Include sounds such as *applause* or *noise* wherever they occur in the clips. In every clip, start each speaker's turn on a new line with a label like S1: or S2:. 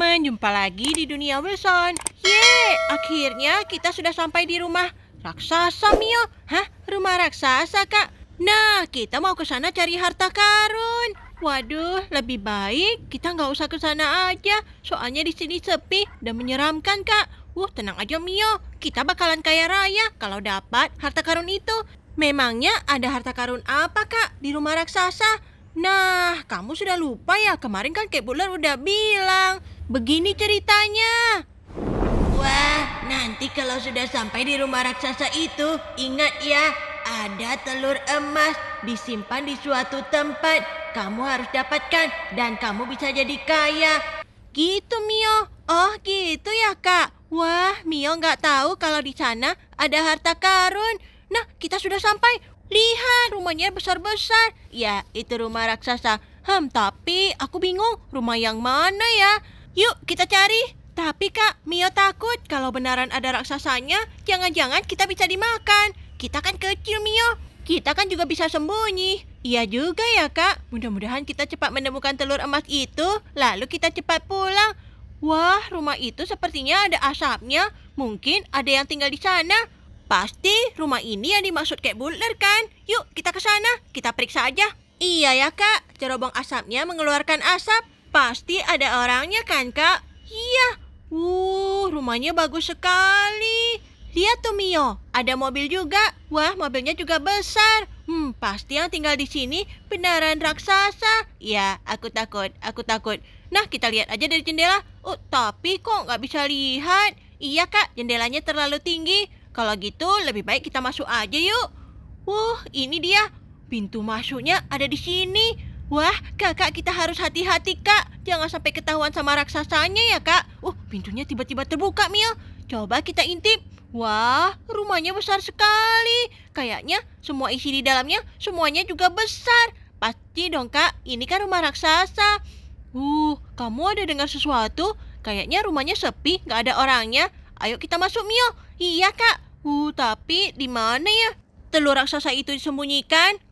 S1: teman-teman, jumpa lagi di dunia Wilson. Yeay, akhirnya kita sudah sampai di rumah raksasa Mio. Hah, rumah raksasa kak? Nah, kita mau ke sana cari harta karun. Waduh, lebih baik kita nggak usah ke sana aja. Soalnya di sini sepi dan menyeramkan kak. Wuh, tenang aja Mio. Kita bakalan kaya raya kalau dapat harta karun itu. Memangnya ada harta karun apa kak di rumah raksasa? Nah, kamu sudah lupa ya? Kemarin kan Kek Butler udah bilang Begini ceritanya. Wah, nanti kalau sudah sampai di rumah raksasa itu, ingat ya, ada telur emas disimpan di suatu tempat. Kamu harus dapatkan dan kamu bisa jadi kaya. Gitu, Mio. Oh, gitu ya, Kak. Wah, Mio nggak tahu kalau di sana ada harta karun. Nah, kita sudah sampai. Lihat, rumahnya besar-besar. Ya, itu rumah raksasa. Hmm, tapi aku bingung rumah yang mana ya? Yuk kita cari. Tapi kak, Mio takut kalau benaran ada raksasanya, jangan-jangan kita bisa dimakan. Kita kan kecil Mio, kita kan juga bisa sembunyi. Iya juga ya kak, mudah-mudahan kita cepat menemukan telur emas itu, lalu kita cepat pulang. Wah, rumah itu sepertinya ada asapnya. Mungkin ada yang tinggal di sana. Pasti rumah ini yang dimaksud kayak buler kan? Yuk, kita ke sana. Kita periksa aja. Iya ya, Kak. Cerobong asapnya mengeluarkan asap. Pasti ada orangnya kan, Kak? Iya. Wuh, rumahnya bagus sekali. Lihat tuh Mio, ada mobil juga. Wah, mobilnya juga besar. Hmm, pasti yang tinggal di sini beneran raksasa. Ya, aku takut, aku takut. Nah, kita lihat aja dari jendela. Oh, tapi kok nggak bisa lihat? Iya, Kak, jendelanya terlalu tinggi. Kalau gitu, lebih baik kita masuk aja yuk. uh ini dia. Pintu masuknya ada di sini. Wah, kakak kita harus hati-hati kak. Jangan sampai ketahuan sama raksasanya ya kak. Uh, pintunya tiba-tiba terbuka Mio. Coba kita intip. Wah, rumahnya besar sekali. Kayaknya semua isi di dalamnya semuanya juga besar. Pasti dong kak, ini kan rumah raksasa. Uh, kamu ada dengar sesuatu? Kayaknya rumahnya sepi, nggak ada orangnya. Ayo kita masuk Mio. Iya kak. Uh, tapi di mana ya? Telur raksasa itu disembunyikan.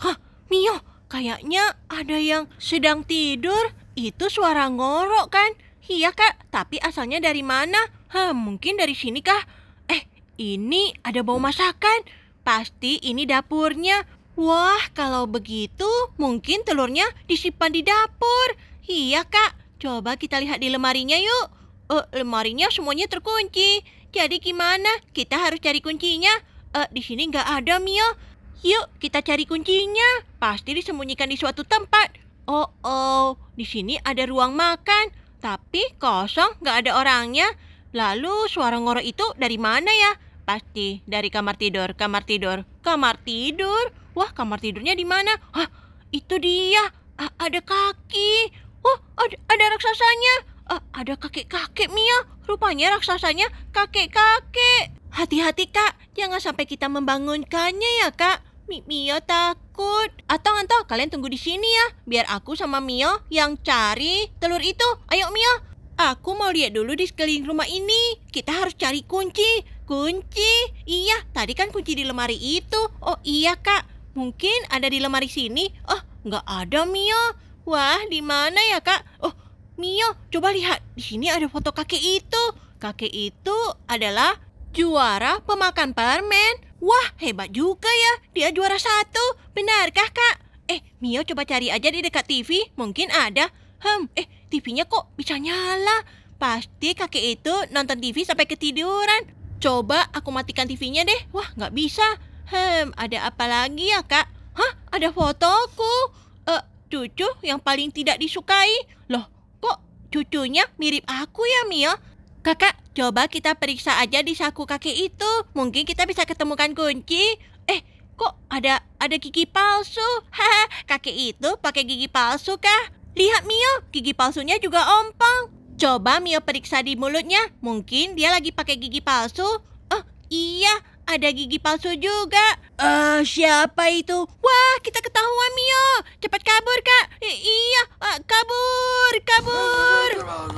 S1: Hah, Mio, Kayaknya ada yang sedang tidur. Itu suara ngorok kan? Iya kak, tapi asalnya dari mana? Hah, mungkin dari sini kah? Eh, ini ada bau masakan. Pasti ini dapurnya. Wah, kalau begitu mungkin telurnya disimpan di dapur. Iya kak, coba kita lihat di lemarinya yuk. Eh, uh, lemarinya semuanya terkunci. Jadi gimana? Kita harus cari kuncinya. Eh, di sini nggak ada Mio. Yuk, kita cari kuncinya. Pasti disembunyikan di suatu tempat. Oh, oh, di sini ada ruang makan, tapi kosong, nggak ada orangnya. Lalu suara ngorok itu dari mana ya? Pasti dari kamar tidur, kamar tidur, kamar tidur. Wah, kamar tidurnya di mana? Hah, itu dia. A ah, ada kaki. oh ada, ada raksasanya. A ah, ada kakek-kakek Mia. Rupanya raksasanya kakek-kakek. Hati-hati kak, jangan sampai kita membangunkannya ya kak. Mi Mio takut. Atau atau kalian tunggu di sini ya, biar aku sama Mio yang cari telur itu. Ayo Mio, aku mau lihat dulu di sekeliling rumah ini. Kita harus cari kunci. Kunci? Iya, tadi kan kunci di lemari itu. Oh iya kak, mungkin ada di lemari sini. Oh, nggak ada Mio. Wah, di mana ya kak? Oh, Mio, coba lihat. Di sini ada foto kakek itu. Kakek itu adalah Juara pemakan permen? Wah, hebat juga ya. Dia juara satu. Benarkah, Kak? Eh, Mio coba cari aja di dekat TV. Mungkin ada. Hmm, eh, TV-nya kok bisa nyala? Pasti kakek itu nonton TV sampai ketiduran. Coba aku matikan TV-nya deh. Wah, nggak bisa. Hmm, ada apa lagi ya, Kak? Hah, ada fotoku. Eh, uh, cucu yang paling tidak disukai. Loh, kok cucunya mirip aku ya, Mio? Kakak, coba kita periksa aja di saku kakek itu. Mungkin kita bisa ketemukan kunci. Eh, kok ada ada gigi palsu? Haha, kakek itu pakai gigi palsu kah? Lihat Mio, gigi palsunya juga ompong. Coba Mio periksa di mulutnya. Mungkin dia lagi pakai gigi palsu. Oh, iya ada gigi palsu juga. Eh, uh, siapa itu? Wah, kita ketahuan Mio. Cepat kabur, Kak. I iya, uh, kabur, kabur.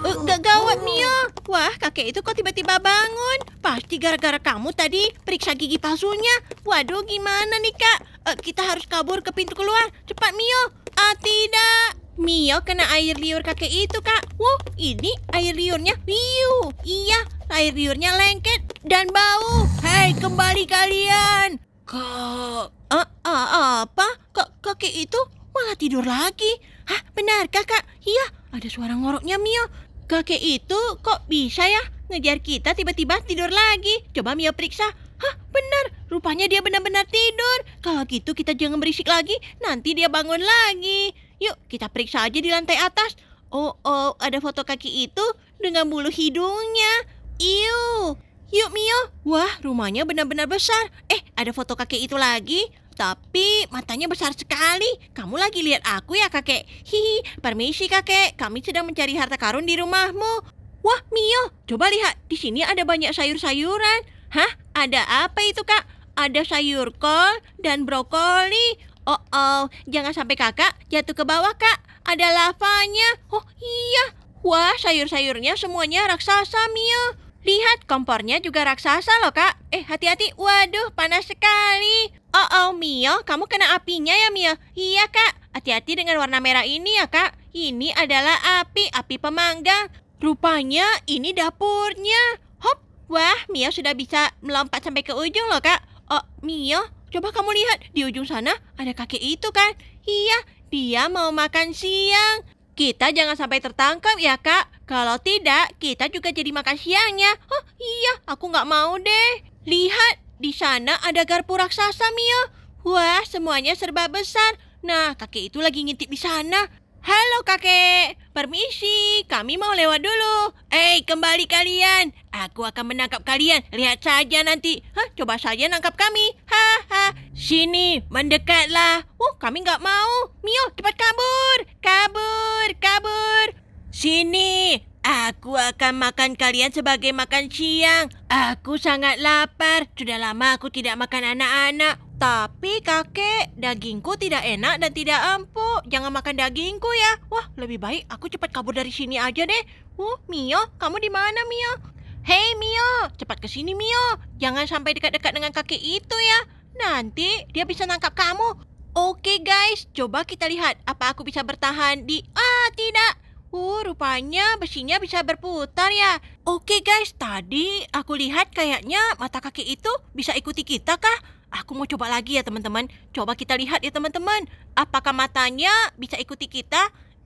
S1: Uh, gak gawat Mio. Wah, kakek itu kok tiba-tiba bangun? Pasti gara-gara kamu tadi periksa gigi palsunya. Waduh, gimana nih, Kak? Uh, kita harus kabur ke pintu keluar. Cepat, Mio. Ah, tidak. Mio kena air liur kakek itu, Kak. Wow, ini air liurnya. Mio. iya, air liurnya lengket dan bau. Hei, kembali kalian. Kok... Uh, uh, apa? Kok kakek itu malah tidur lagi? Hah, benar kakak? Iya, ada suara ngoroknya Mio. Kakek itu kok bisa ya ngejar kita tiba-tiba tidur lagi? Coba Mio periksa. Hah, benar. Rupanya dia benar-benar tidur. Kalau gitu kita jangan berisik lagi, nanti dia bangun lagi. Yuk, kita periksa aja di lantai atas. Oh, oh, ada foto kaki itu dengan bulu hidungnya. Iu. Yuk, Mio. Wah, rumahnya benar-benar besar. Eh, ada foto kakek itu lagi. Tapi matanya besar sekali. Kamu lagi lihat aku ya, kakek? Hihi, permisi kakek. Kami sedang mencari harta karun di rumahmu. Wah, Mio, coba lihat. Di sini ada banyak sayur-sayuran. Hah? Ada apa itu, Kak? Ada sayur kol dan brokoli. Oh, oh, jangan sampai kakak jatuh ke bawah, kak. Ada lavanya. Oh, iya. Wah, sayur-sayurnya semuanya raksasa, Mio. Lihat, kompornya juga raksasa loh, kak. Eh, hati-hati. Waduh, panas sekali. Oh, oh, Mio, kamu kena apinya ya, Mio. Iya, kak. Hati-hati dengan warna merah ini ya, kak. Ini adalah api, api pemanggang. Rupanya ini dapurnya. Hop, wah, Mio sudah bisa melompat sampai ke ujung loh, kak. Oh, Mio. Coba kamu lihat, di ujung sana ada kakek itu kan? Iya, dia mau makan siang. Kita jangan sampai tertangkap ya kak. Kalau tidak, kita juga jadi makan siangnya. Oh iya, aku nggak mau deh. Lihat, di sana ada garpu raksasa Mio. Wah, semuanya serba besar. Nah, kakek itu lagi ngintip di sana. Halo kakek, permisi, kami mau lewat dulu. Eh, kembali kalian. Aku akan menangkap kalian. Lihat saja nanti. Hah, coba saja nangkap kami. Haha, sini, mendekatlah. Oh, kami nggak mau. Mio, cepat kabur. Kabur, kabur. Sini, Aku akan makan kalian sebagai makan siang. Aku sangat lapar. Sudah lama aku tidak makan anak-anak. Tapi kakek, dagingku tidak enak dan tidak empuk. Jangan makan dagingku ya. Wah, lebih baik aku cepat kabur dari sini aja deh. Uh, Mio, kamu di mana Mio? Hei Mio, cepat ke sini Mio. Jangan sampai dekat-dekat dengan kakek itu ya. Nanti dia bisa nangkap kamu. Oke guys, coba kita lihat apa aku bisa bertahan di... Ah, tidak. Uh, rupanya besinya bisa berputar ya. Oke guys, tadi aku lihat kayaknya mata kakek itu bisa ikuti kita kah? Aku mau coba lagi ya teman-teman. Coba kita lihat ya teman-teman. Apakah matanya bisa ikuti kita?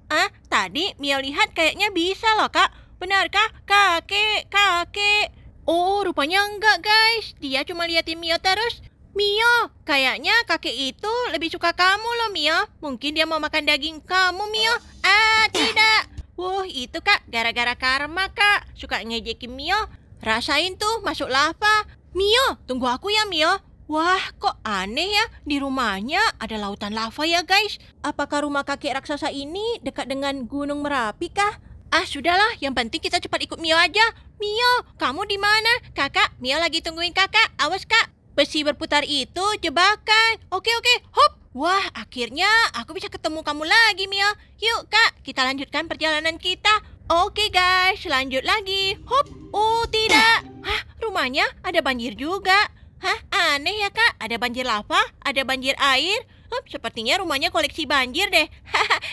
S1: Ah, tadi Mia lihat kayaknya bisa loh kak. Benarkah? Kakek, kakek. Oh, rupanya enggak guys. Dia cuma liatin Mia terus. Mio, kayaknya kakek itu lebih suka kamu loh Mio. Mungkin dia mau makan daging kamu Mio. Ah, tidak. Wah, itu kak, gara-gara karma kak. Suka ngejekin Mio. Rasain tuh, masuk lava. Mio, tunggu aku ya Mio. Wah, kok aneh ya? Di rumahnya ada lautan lava ya, guys. Apakah rumah kakek raksasa ini dekat dengan Gunung Merapi kah? Ah, sudahlah. Yang penting kita cepat ikut Mio aja. Mio, kamu di mana? Kakak, Mio lagi tungguin kakak. Awas, Kak. Besi berputar itu jebakan. Oke, oke. Hop. Wah, akhirnya aku bisa ketemu kamu lagi, Mio. Yuk, Kak, kita lanjutkan perjalanan kita. Oke, guys. Lanjut lagi. Hop. Oh, tidak. Hah, rumahnya ada banjir juga. Hah, aneh ya kak. Ada banjir lava, ada banjir air. Hup, sepertinya rumahnya koleksi banjir deh.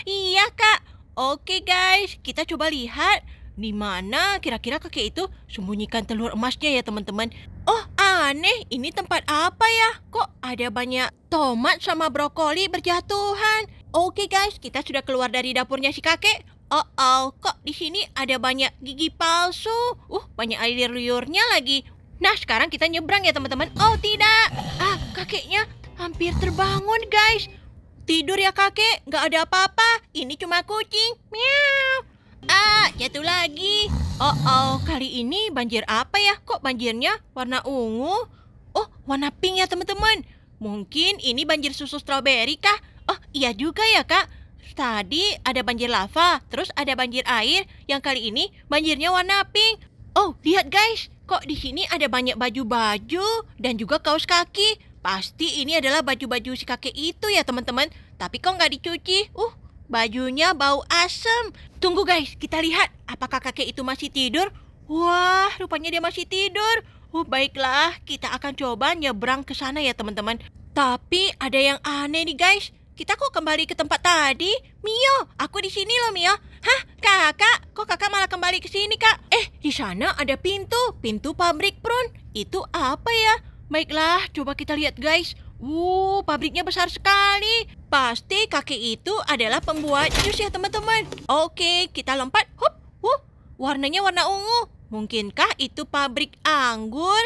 S1: iya kak. Oke guys, kita coba lihat di mana kira-kira kakek itu sembunyikan telur emasnya ya teman-teman. Oh aneh, ini tempat apa ya? Kok ada banyak tomat sama brokoli berjatuhan? Oke guys, kita sudah keluar dari dapurnya si kakek. Oh oh, kok di sini ada banyak gigi palsu? Uh, banyak air liurnya lagi. Nah, sekarang kita nyebrang ya teman-teman. Oh, tidak. Ah, kakeknya hampir terbangun, guys. Tidur ya kakek, nggak ada apa-apa. Ini cuma kucing. Miau. Ah, jatuh lagi. Oh, oh, kali ini banjir apa ya? Kok banjirnya warna ungu? Oh, warna pink ya teman-teman. Mungkin ini banjir susu stroberi kah? Oh, iya juga ya kak. Tadi ada banjir lava, terus ada banjir air. Yang kali ini banjirnya warna pink. Oh, lihat guys, Kok di sini ada banyak baju-baju dan juga kaos kaki? Pasti ini adalah baju-baju si kakek itu ya teman-teman. Tapi kok nggak dicuci? Uh, bajunya bau asem. Tunggu guys, kita lihat apakah kakek itu masih tidur? Wah, rupanya dia masih tidur. Uh, baiklah, kita akan coba nyebrang ke sana ya teman-teman. Tapi ada yang aneh nih guys kita kok kembali ke tempat tadi? Mio, aku di sini loh Mio. Hah, kakak? Kok kakak malah kembali ke sini kak? Eh, di sana ada pintu, pintu pabrik prun. Itu apa ya? Baiklah, coba kita lihat guys. Wuh, pabriknya besar sekali. Pasti kakek itu adalah pembuat jus ya teman-teman. Oke, kita lompat. Hup, wuh, warnanya warna ungu. Mungkinkah itu pabrik anggur?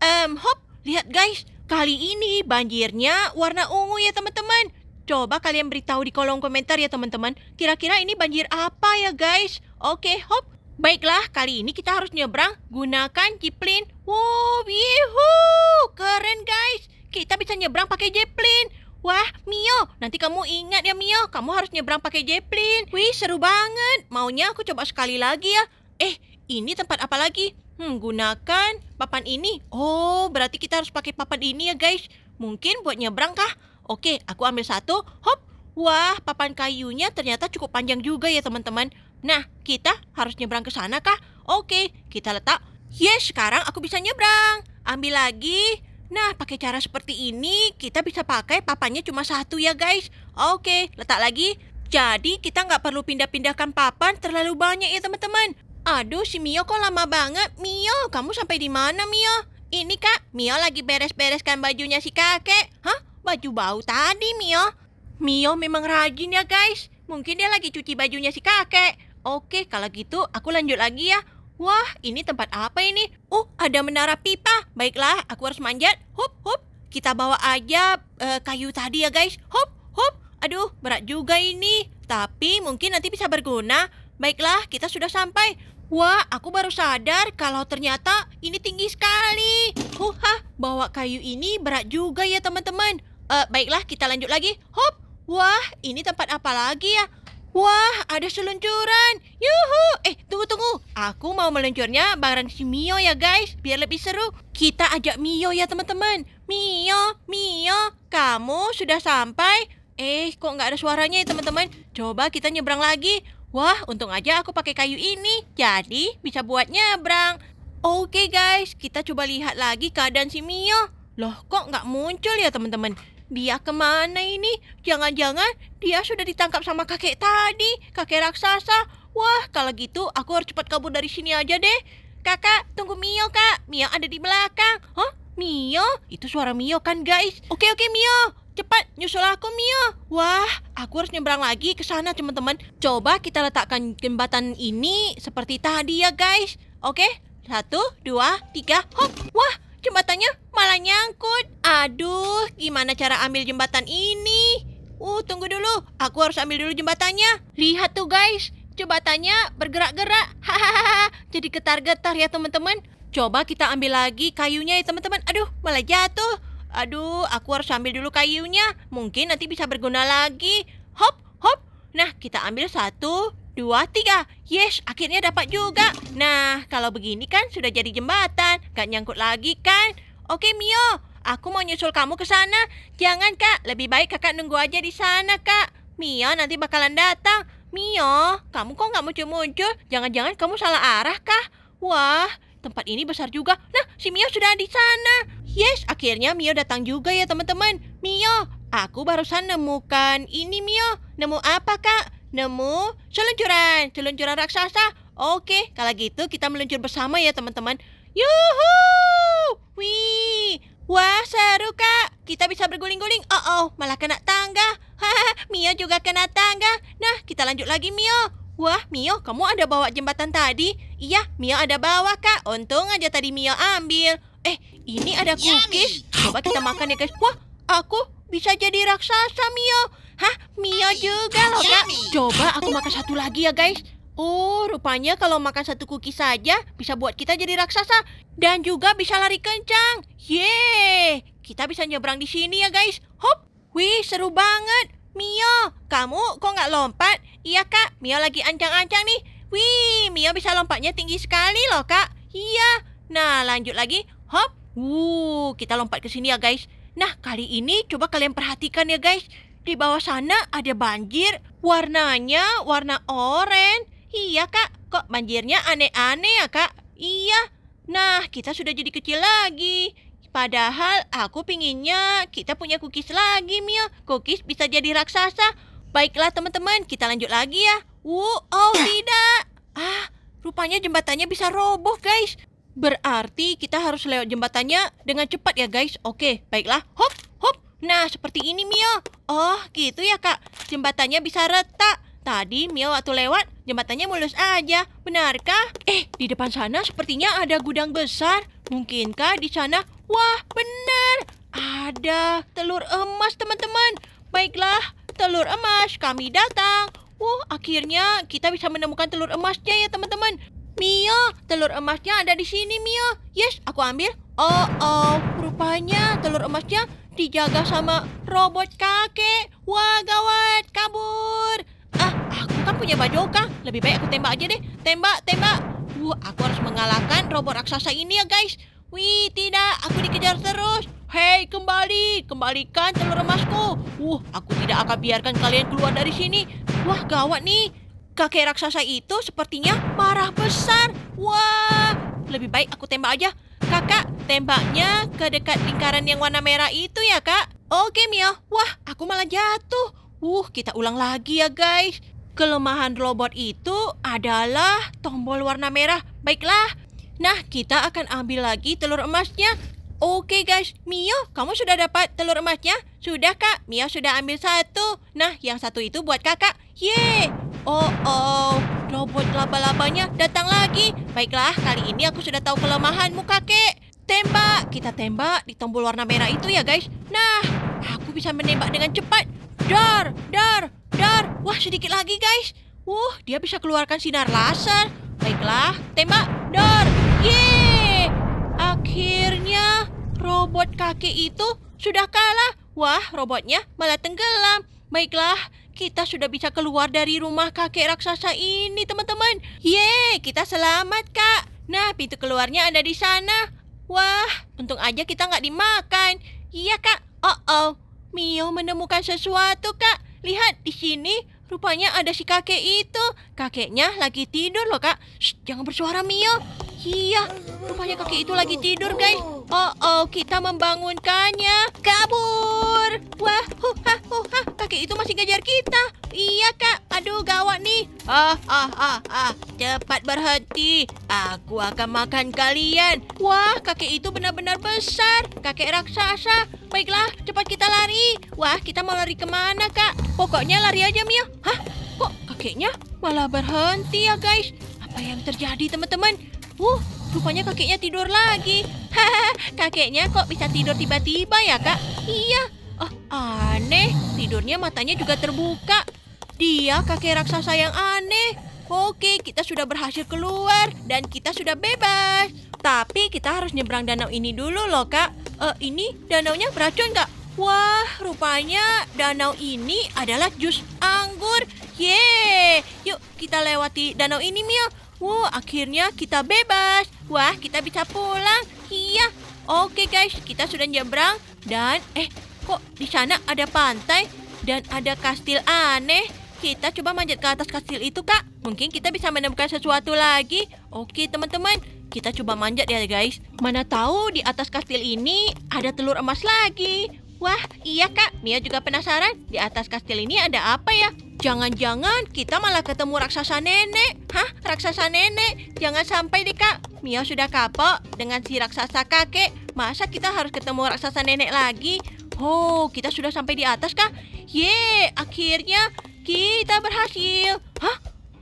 S1: Em, um, hop, lihat guys. Kali ini banjirnya warna ungu ya teman-teman. Coba kalian beritahu di kolom komentar ya teman-teman. Kira-kira ini banjir apa ya guys? Oke, hop. Baiklah, kali ini kita harus nyebrang gunakan jiplin Wow, yuhuu. Keren guys. Kita bisa nyebrang pakai jiplin Wah, Mio, nanti kamu ingat ya Mio, kamu harus nyebrang pakai jiplin Wih, seru banget. Maunya aku coba sekali lagi ya. Eh, ini tempat apa lagi? Hmm, gunakan papan ini. Oh, berarti kita harus pakai papan ini ya guys. Mungkin buat nyebrang kah? Oke, aku ambil satu. Hop. Wah, papan kayunya ternyata cukup panjang juga ya, teman-teman. Nah, kita harus nyebrang ke sana kah? Oke, kita letak. Yes, iya, sekarang aku bisa nyebrang. Ambil lagi. Nah, pakai cara seperti ini, kita bisa pakai papannya cuma satu ya, guys. Oke, letak lagi. Jadi, kita nggak perlu pindah-pindahkan papan terlalu banyak ya, teman-teman. Aduh, si Mio kok lama banget. Mio, kamu sampai di mana, Mio? Ini, Kak, Mio lagi beres-bereskan bajunya si kakek. Hah? baju bau tadi, Mio. Mio memang rajin ya, guys. Mungkin dia lagi cuci bajunya si kakek. Oke, kalau gitu aku lanjut lagi ya. Wah, ini tempat apa ini? Oh, ada menara pipa. Baiklah, aku harus manjat. Hup, hup. Kita bawa aja uh, kayu tadi ya, guys. Hup, hup. Aduh, berat juga ini. Tapi mungkin nanti bisa berguna. Baiklah, kita sudah sampai. Wah, aku baru sadar kalau ternyata ini tinggi sekali. Huh, bawa kayu ini berat juga ya teman-teman. Uh, baiklah, kita lanjut lagi. Hop. Wah, ini tempat apa lagi ya? Wah, ada seluncuran. Yuhu. Eh, tunggu tunggu. Aku mau meluncurnya bareng si Mio ya, guys, biar lebih seru. Kita ajak Mio ya, teman-teman. Mio, Mio, kamu sudah sampai? Eh, kok nggak ada suaranya ya, teman-teman? Coba kita nyebrang lagi. Wah, untung aja aku pakai kayu ini. Jadi, bisa buat nyebrang. Oke, guys. Kita coba lihat lagi keadaan si Mio. Loh, kok nggak muncul ya, teman-teman? Dia kemana ini? Jangan-jangan dia sudah ditangkap sama kakek tadi, kakek raksasa. Wah, kalau gitu aku harus cepat kabur dari sini aja deh. Kakak, tunggu Mio kak. Mio ada di belakang. Hah? Mio? Itu suara Mio kan guys? Oke, oke Mio. Cepat, nyusul aku Mio. Wah, aku harus nyebrang lagi ke sana teman-teman. Coba kita letakkan jembatan ini seperti tadi ya guys. Oke, satu, dua, tiga, hop. Wah, Jembatannya malah nyangkut. Aduh, gimana cara ambil jembatan ini? Uh, tunggu dulu. Aku harus ambil dulu jembatannya. Lihat tuh guys, jembatannya bergerak-gerak. *laughs* Hahaha, jadi getar-getar ya teman-teman. Coba kita ambil lagi kayunya ya teman-teman. Aduh, malah jatuh. Aduh, aku harus ambil dulu kayunya. Mungkin nanti bisa berguna lagi. Hop, hop. Nah, kita ambil satu, dua, tiga. Yes, akhirnya dapat juga. Nah, kalau begini kan sudah jadi jembatan. Gak nyangkut lagi kan? Oke, Mio. Aku mau nyusul kamu ke sana. Jangan, Kak. Lebih baik kakak nunggu aja di sana, Kak. Mio nanti bakalan datang. Mio, kamu kok nggak muncul-muncul? Jangan-jangan kamu salah arah, kak Wah, tempat ini besar juga. Nah, si Mio sudah di sana. Yes, akhirnya Mio datang juga ya, teman-teman. Mio, aku barusan nemukan ini, Mio. Nemu apa, Kak? nemu seluncuran, seluncuran raksasa. Oke, kalau gitu kita meluncur bersama ya teman-teman. Yuhu! Wih! Wah, seru kak. Kita bisa berguling-guling. Oh, oh, malah kena tangga. Hahaha, *laughs* Mio juga kena tangga. Nah, kita lanjut lagi Mio. Wah, Mio, kamu ada bawa jembatan tadi? Iya, Mio ada bawa, Kak. Untung aja tadi Mio ambil. Eh, ini ada cookies. Coba kita makan ya, guys. Wah, aku bisa jadi raksasa, Mio. Hah? Mio juga loh, Kak. Iya, coba aku makan satu lagi ya, guys. Oh, rupanya kalau makan satu cookie saja bisa buat kita jadi raksasa dan juga bisa lari kencang. Yeay! Kita bisa nyebrang di sini ya, guys. Hop! Wih, seru banget. Mio, kamu kok nggak lompat? Iya, Kak. Mio lagi ancang-ancang nih. Wih, Mio bisa lompatnya tinggi sekali loh, Kak. Iya. Nah, lanjut lagi. Hop! Wuh, kita lompat ke sini ya, guys. Nah, kali ini coba kalian perhatikan ya, guys. Di bawah sana ada banjir, warnanya warna oranye. Iya kak, kok banjirnya aneh-aneh ya kak? Iya, nah kita sudah jadi kecil lagi. Padahal aku pinginnya kita punya cookies lagi Mia. Cookies bisa jadi raksasa. Baiklah teman-teman, kita lanjut lagi ya. Wuh, oh *coughs* tidak. Ah, rupanya jembatannya bisa roboh guys. Berarti kita harus lewat jembatannya dengan cepat ya guys. Oke, baiklah. Hop, hop, Nah, seperti ini Mio. Oh, gitu ya kak. Jembatannya bisa retak. Tadi Mio waktu lewat, jembatannya mulus aja. Benarkah? Eh, di depan sana sepertinya ada gudang besar. Mungkinkah di sana? Wah, benar. Ada telur emas, teman-teman. Baiklah, telur emas, kami datang. Wah, akhirnya kita bisa menemukan telur emasnya ya, teman-teman. Mio, telur emasnya ada di sini, Mio. Yes, aku ambil. Oh, oh, rupanya telur emasnya dijaga sama robot kakek. Wah gawat, kabur. Ah, aku kan punya bajoka Lebih baik aku tembak aja deh. Tembak, tembak. Wah, aku harus mengalahkan robot raksasa ini ya guys. Wih, tidak. Aku dikejar terus. Hei, kembali. Kembalikan telur emasku. Wah, aku tidak akan biarkan kalian keluar dari sini. Wah, gawat nih. Kakek raksasa itu sepertinya marah besar. Wah, lebih baik aku tembak aja. Kakak, tembaknya ke dekat lingkaran yang warna merah itu ya, Kak? Oke, Mio. Wah, aku malah jatuh. Uh, kita ulang lagi ya, guys. Kelemahan robot itu adalah tombol warna merah. Baiklah. Nah, kita akan ambil lagi telur emasnya. Oke guys, Mio, kamu sudah dapat telur emasnya? Sudah kak, Mio sudah ambil satu. Nah, yang satu itu buat kakak. Yeay! Oh oh, Robot laba-labanya datang lagi. Baiklah, kali ini aku sudah tahu kelemahanmu, kakek. Tembak. Kita tembak di tombol warna merah itu ya, guys. Nah, aku bisa menembak dengan cepat. Dar, dar, dar. Wah, sedikit lagi, guys. Wuh, dia bisa keluarkan sinar laser. Baiklah, tembak. Dar. Yeay. Akhirnya, robot kakek itu sudah kalah. Wah, robotnya malah tenggelam. Baiklah, kita sudah bisa keluar dari rumah kakek raksasa ini, teman-teman. Yeay, kita selamat, Kak. Nah, pintu keluarnya ada di sana. Wah, untung aja kita nggak dimakan. Iya, Kak. Oh-oh, Mio menemukan sesuatu, Kak. Lihat, di sini rupanya ada si kakek itu. Kakeknya lagi tidur loh, Kak. Shh, jangan bersuara, Mio. Iya, rupanya kakek itu lagi tidur, guys. Oh, oh, kita membangunkannya. Kabur! Wah, huh, ha, huh, ha. Kakek itu masih ngejar kita. Iya, Kak. Aduh, gawat nih. Ah, ah, ah, ah. Cepat berhenti. Aku akan makan kalian. Wah, kakek itu benar-benar besar. Kakek raksasa. Baiklah, cepat kita lari. Wah, kita mau lari kemana, Kak? Pokoknya lari aja, Mio. Hah? Kok kakeknya malah berhenti ya, guys? Apa yang terjadi, teman-teman? Uh, rupanya kakeknya tidur lagi. Hahaha, kakeknya kok bisa tidur tiba-tiba ya, Kak? Iya. Oh, aneh. Tidurnya matanya juga terbuka. Dia kakek raksasa yang aneh. Oke, kita sudah berhasil keluar dan kita sudah bebas. Tapi kita harus nyebrang danau ini dulu loh, Kak. Uh, ini danaunya beracun kak? Wah, rupanya danau ini adalah jus anggur. Yeay, yuk kita lewati danau ini, Mil. Wow, akhirnya kita bebas. Wah, kita bisa pulang. Iya. Oke guys, kita sudah nyebrang dan eh kok di sana ada pantai dan ada kastil aneh. Kita coba manjat ke atas kastil itu, Kak. Mungkin kita bisa menemukan sesuatu lagi. Oke, teman-teman. Kita coba manjat ya, guys. Mana tahu di atas kastil ini ada telur emas lagi. Wah, iya kak. Mia juga penasaran. Di atas kastil ini ada apa ya? Jangan-jangan kita malah ketemu raksasa nenek. Hah? Raksasa nenek? Jangan sampai deh kak. Mia sudah kapok dengan si raksasa kakek. Masa kita harus ketemu raksasa nenek lagi? Oh, kita sudah sampai di atas kak. Ye, akhirnya kita berhasil. Hah?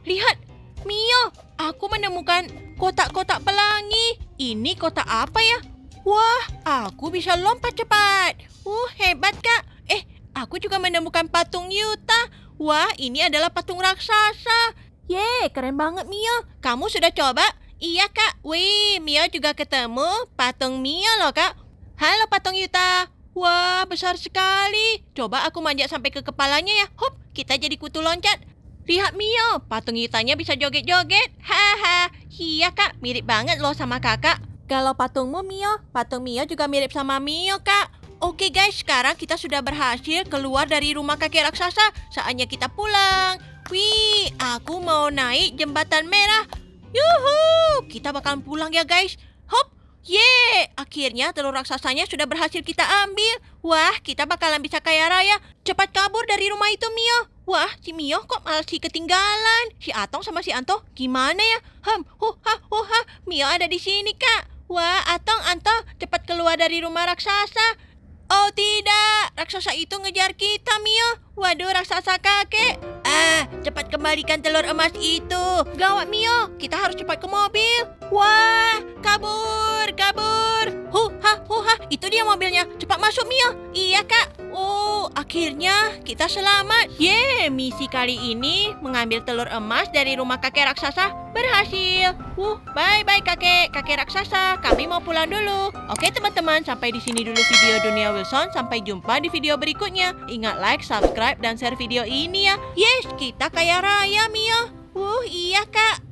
S1: Lihat, Mia, aku menemukan kotak-kotak pelangi. Ini kotak apa ya? Wah, aku bisa lompat cepat. Uh, hebat kak. Eh, aku juga menemukan patung Yuta. Wah, ini adalah patung raksasa. Ye, keren banget Mia. Kamu sudah coba? Iya kak. Wih, Mia juga ketemu patung Mia loh kak. Halo patung Yuta. Wah, besar sekali. Coba aku manjat sampai ke kepalanya ya. Hop, kita jadi kutu loncat. Lihat Mio, patung Yutanya bisa joget-joget. Haha, iya kak, mirip banget loh sama kakak. Kalau patung Mio, patung Mio juga mirip sama Mio kak. Oke guys, sekarang kita sudah berhasil keluar dari rumah kakek raksasa. Saatnya kita pulang. Wih, aku mau naik jembatan merah. Yuhu, kita bakal pulang ya guys. Hop, ye, akhirnya telur raksasanya sudah berhasil kita ambil. Wah, kita bakalan bisa kaya raya. Cepat kabur dari rumah itu Mio. Wah, si Mio kok malah si ketinggalan. Si Atong sama si Anto gimana ya? Ham, huh, ha, huh, ha. Mio ada di sini, Kak. Wah, Atong, Antong, cepat keluar dari rumah raksasa. Oh tidak, raksasa itu ngejar kita, Mio. Waduh, raksasa kakek. Ah, cepat kembalikan telur emas itu. Gawat, Mio. Kita harus cepat ke mobil. Wah, kabur, kabur. huh, huha, itu dia mobilnya. Cepat masuk, Mio. Iya, Kak. Oh, akhirnya kita selamat. Ye, misi kali ini mengambil telur emas dari rumah kakek raksasa berhasil. Uh bye-bye kakek. Kakek raksasa, kami mau pulang dulu. Oke teman-teman, sampai di sini dulu video Dunia Wilson. Sampai jumpa di video berikutnya. Ingat like, subscribe, dan share video ini ya. Yes, kita kaya raya, Mia. Uh iya kak.